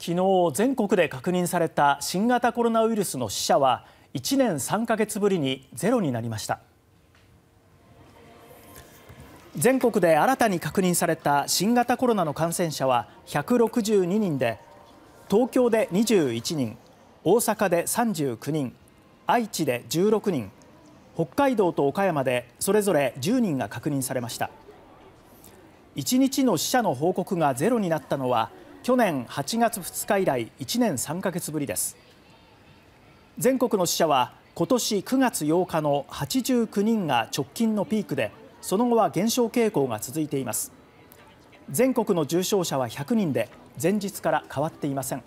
昨日全国で確認された新型コロナウイルスの死者は1年3か月ぶりにゼロになりました全国で新たに確認された新型コロナの感染者は162人で東京で21人大阪で39人愛知で16人北海道と岡山でそれぞれ10人が確認されました1日の死者の報告がゼロになったのは去年8月2日以来1年3ヶ月ぶりです全国の死者は今年9月8日の89人が直近のピークでその後は減少傾向が続いています全国の重症者は100人で前日から変わっていません